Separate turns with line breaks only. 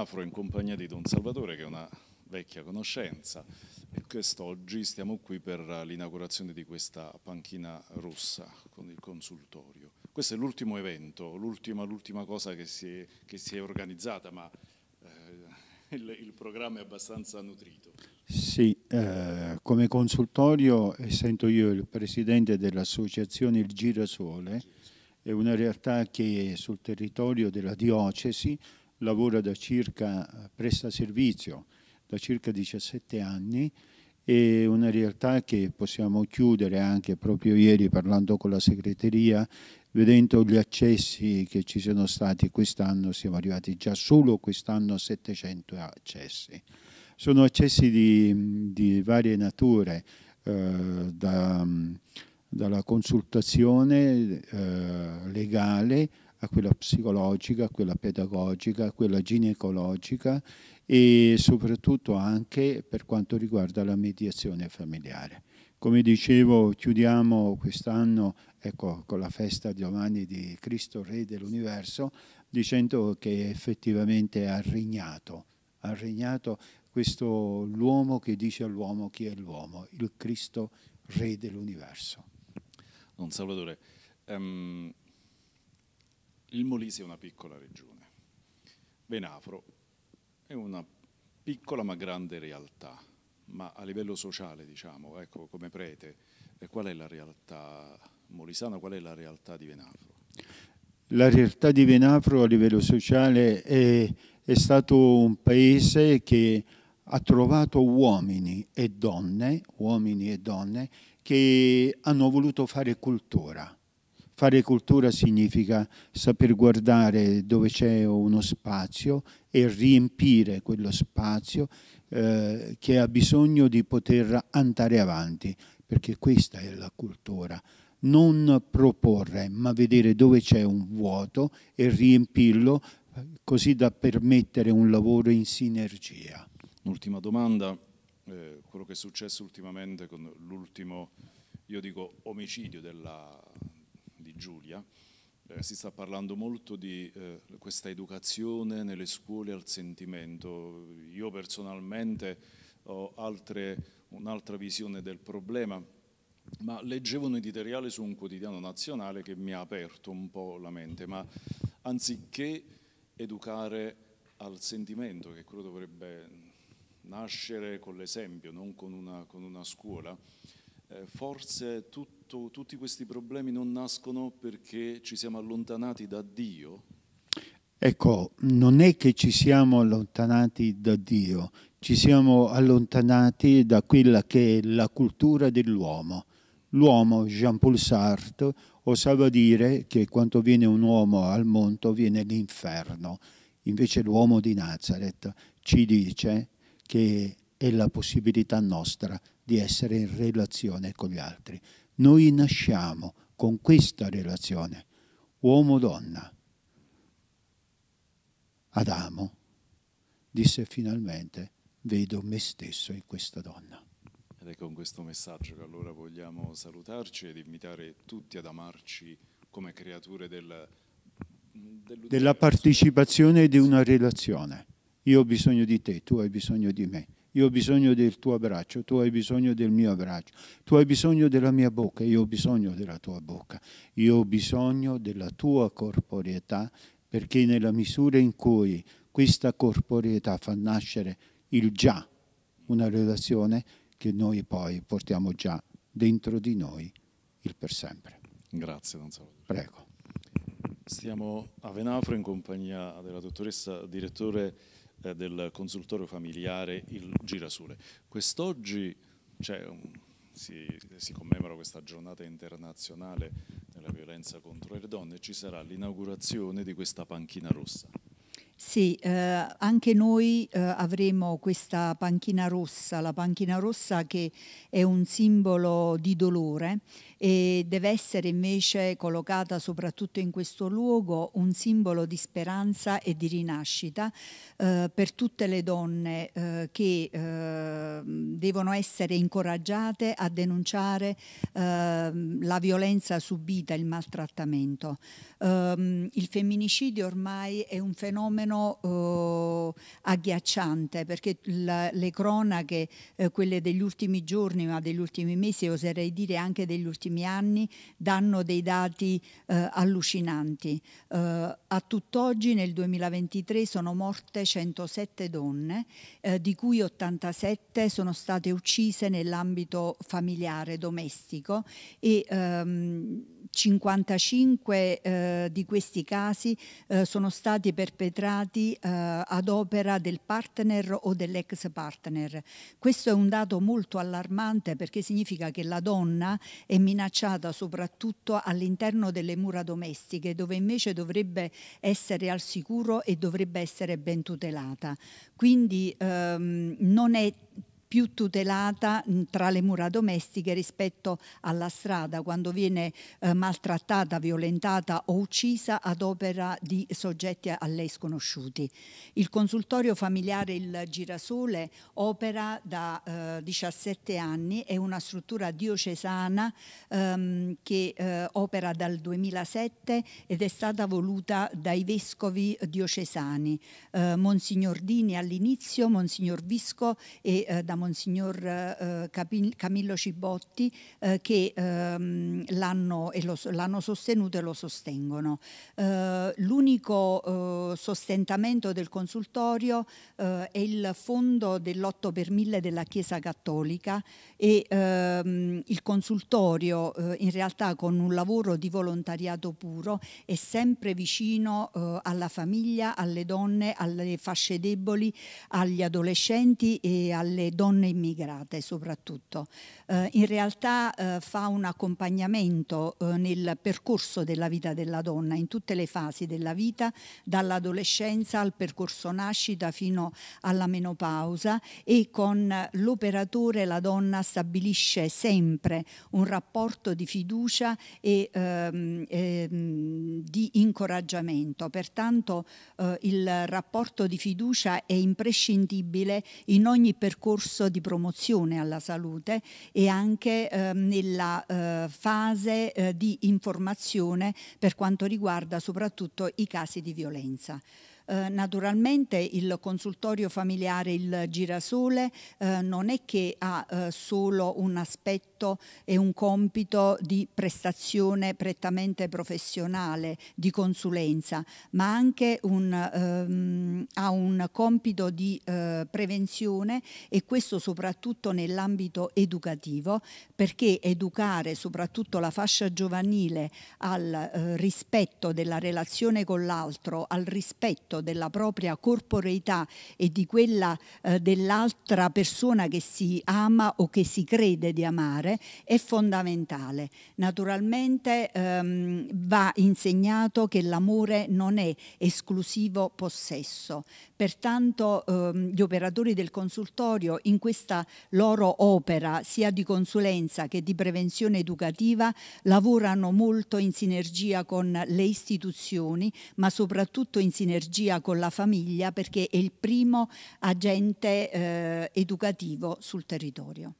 Afro in compagnia di Don Salvatore che è una vecchia conoscenza e quest'oggi stiamo qui per l'inaugurazione di questa panchina rossa con il consultorio. Questo è l'ultimo evento, l'ultima, cosa che si, è, che si, è, organizzata ma eh, il, il, programma è abbastanza nutrito.
Sì, eh, come consultorio eh, sento io il presidente dell'associazione Il Girasole, è una realtà che è sul territorio della diocesi lavora da circa, presta servizio da circa 17 anni e una realtà che possiamo chiudere anche proprio ieri parlando con la segreteria, vedendo gli accessi che ci sono stati quest'anno, siamo arrivati già solo quest'anno a 700 accessi. Sono accessi di, di varie nature, eh, da, dalla consultazione eh, legale a quella psicologica, a quella pedagogica, a quella ginecologica e soprattutto anche per quanto riguarda la mediazione familiare. Come dicevo, chiudiamo quest'anno ecco, con la festa di domani di Cristo Re dell'Universo, dicendo che effettivamente ha regnato, ha regnato questo l'uomo che dice all'uomo chi è l'uomo, il Cristo Re dell'Universo.
Don Salvatore, um il Molise è una piccola regione, Venafro è una piccola ma grande realtà, ma a livello sociale, diciamo, ecco, come prete, eh, qual è la realtà molisana, qual è la realtà di Venafro?
La realtà di Venafro a livello sociale è, è stato un paese che ha trovato uomini e donne, uomini e donne che hanno voluto fare cultura Fare cultura significa saper guardare dove c'è uno spazio e riempire quello spazio eh, che ha bisogno di poter andare avanti, perché questa è la cultura. Non proporre, ma vedere dove c'è un vuoto e riempirlo così da permettere un lavoro in sinergia. Un'ultima domanda,
eh, quello che è successo ultimamente con l'ultimo, io dico, omicidio della, Giulia, eh, si sta parlando molto di eh, questa educazione nelle scuole al sentimento. Io personalmente ho un'altra visione del problema, ma leggevo un editoriale su un quotidiano nazionale che mi ha aperto un po' la mente, ma anziché educare al sentimento, che quello dovrebbe nascere con l'esempio, non con una, con una scuola, eh, forse tutto, tutti questi problemi non nascono perché ci siamo allontanati da Dio?
Ecco, non è che ci siamo allontanati da Dio, ci siamo allontanati da quella che è la cultura dell'uomo. L'uomo, Jean-Paul Sartre, osava dire che quando viene un uomo al mondo viene l'inferno. Invece l'uomo di Nazareth ci dice che è la possibilità nostra di essere in relazione con gli altri. Noi nasciamo con questa relazione, uomo-donna. Adamo disse finalmente vedo me stesso in questa donna.
Ed è con questo messaggio che allora vogliamo salutarci ed invitare tutti ad amarci come creature del, della
partecipazione di una relazione. Io ho bisogno di te, tu hai bisogno di me io ho bisogno del tuo abbraccio, tu hai bisogno del mio abbraccio, tu hai bisogno della mia bocca, io ho bisogno della tua bocca, io ho bisogno della tua corporeità perché nella misura in cui questa corporeità fa nascere il già, una relazione che noi poi portiamo già dentro di noi
il per sempre. Grazie, Don Salvatore. Prego. Stiamo a Venafro in compagnia della dottoressa direttore eh, del consultorio familiare il girasole. Quest'oggi cioè, si, si commemora questa giornata internazionale della violenza contro le donne e ci sarà l'inaugurazione di questa panchina rossa.
Sì, eh, anche noi eh, avremo questa panchina rossa, la panchina rossa che è un simbolo di dolore e deve essere invece collocata soprattutto in questo luogo un simbolo di speranza e di rinascita eh, per tutte le donne eh, che eh, devono essere incoraggiate a denunciare eh, la violenza subita, il maltrattamento. Ehm, il femminicidio ormai è un fenomeno fenomeno eh, agghiacciante perché la, le cronache, eh, quelle degli ultimi giorni, ma degli ultimi mesi, oserei dire anche degli ultimi anni, danno dei dati eh, allucinanti. Eh, a tutt'oggi nel 2023 sono morte 107 donne, eh, di cui 87 sono state uccise nell'ambito familiare, domestico e ehm, 55 eh, di questi casi eh, sono stati perpetrati eh, ad opera del partner o dell'ex partner. Questo è un dato molto allarmante perché significa che la donna è minacciata soprattutto all'interno delle mura domestiche dove invece dovrebbe essere al sicuro e dovrebbe essere ben tutelata. Quindi ehm, non è più tutelata mm, tra le mura domestiche rispetto alla strada quando viene eh, maltrattata, violentata o uccisa ad opera di soggetti a lei sconosciuti. Il consultorio familiare Il Girasole opera da eh, 17 anni, è una struttura diocesana ehm, che eh, opera dal 2007 ed è stata voluta dai vescovi diocesani, eh, Monsignor Dini all'inizio, Monsignor Visco e eh, da Monsignor eh, Camillo Cibotti eh, che ehm, l'hanno, sostenuto e lo sostengono. Eh, l'unico eh, sostentamento del consultorio eh, è il fondo dell'8 per 1000 della Chiesa Cattolica e ehm, il consultorio in realtà con un lavoro di volontariato puro è sempre vicino alla famiglia, alle donne, alle fasce deboli, agli adolescenti e alle donne donne immigrate soprattutto. Eh, in realtà eh, fa un accompagnamento eh, nel percorso della vita della donna, in tutte le fasi della vita, dall'adolescenza al percorso nascita fino alla menopausa e con l'operatore la donna stabilisce sempre un rapporto di fiducia e ehm, ehm, di incoraggiamento. Pertanto eh, il rapporto di fiducia è imprescindibile in ogni percorso percorso di promozione alla salute e anche eh, nella eh, fase eh, di informazione per quanto riguarda soprattutto i casi di violenza. Eh, naturalmente il consultorio familiare Il Girasole eh, non è che ha eh, solo un aspetto e un compito di prestazione prettamente professionale, di consulenza, ma anche un, ehm, ha un compito di eh, prevenzione e questo soprattutto nell'ambito educativo, perché educare soprattutto la fascia giovanile al eh, rispetto della relazione con l'altro, al rispetto riconoscimento della propria corporeità e di quella eh, dell'altra persona che si ama o che si crede di amare è fondamentale. Naturalmente ehm, va insegnato che l'amore non è esclusivo possesso, pertanto ehm, gli operatori del consultorio in questa loro opera sia di consulenza che di prevenzione educativa lavorano molto in sinergia con le istituzioni ma soprattutto in sinergia regia con la famiglia perché è il primo agente eh, educativo sul territorio.